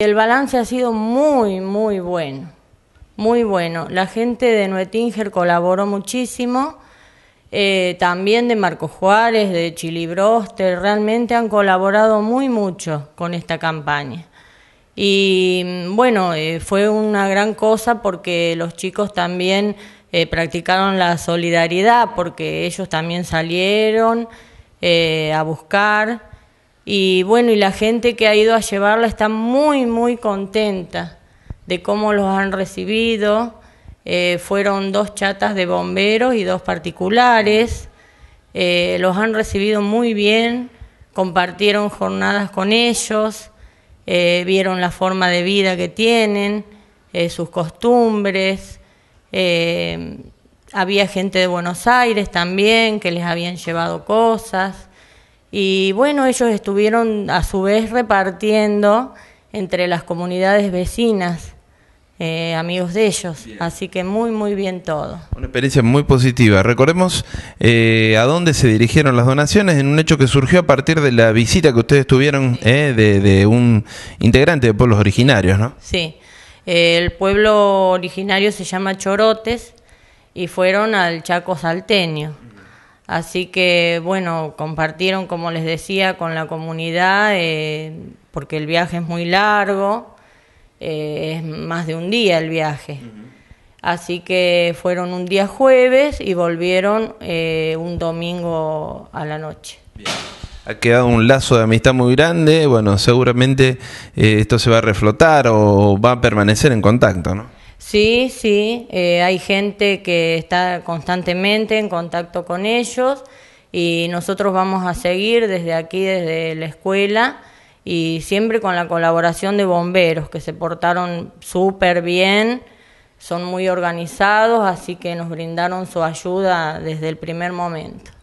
El balance ha sido muy, muy bueno, muy bueno. La gente de Nuetinger colaboró muchísimo, eh, también de Marco Juárez, de Chili Broster, realmente han colaborado muy mucho con esta campaña. Y mm, bueno, eh, fue una gran cosa porque los chicos también eh, practicaron la solidaridad, porque ellos también salieron a buscar. Y bueno, y la gente que ha ido a llevarla está muy, muy contenta de cómo los han recibido. Eh, fueron dos chatas de bomberos y dos particulares. Eh, los han recibido muy bien, compartieron jornadas con ellos, eh, vieron la forma de vida que tienen, sus costumbres. había gente de Buenos Aires también que les habían llevado cosas. Y bueno, ellos estuvieron a su vez repartiendo entre las comunidades vecinas, eh, amigos de ellos. Así que muy, muy bien todo. Una experiencia muy positiva. Recordemos eh, a dónde se dirigieron las donaciones en un hecho que surgió a partir de la visita que ustedes tuvieron eh, de, de, un integrante de pueblos originarios, ¿no? Sí. El pueblo originario se llama Chorotes y fueron al Chaco Salteño Así que bueno, compartieron, como les decía, con la comunidad, eh, porque el viaje es muy largo, eh, es más de un día el viaje. Así que fueron un día jueves y volvieron eh, un domingo a la noche. Ha quedado un lazo de amistad muy grande, bueno, seguramente esto se va a reflotar o va a permanecer en contacto, ¿no? Sí, sí, eh, hay gente que está constantemente en contacto con ellos y nosotros vamos a seguir desde aquí, desde la escuela y siempre con la colaboración de bomberos que se portaron súper bien, son muy organizados, así que nos brindaron su ayuda desde el primer momento.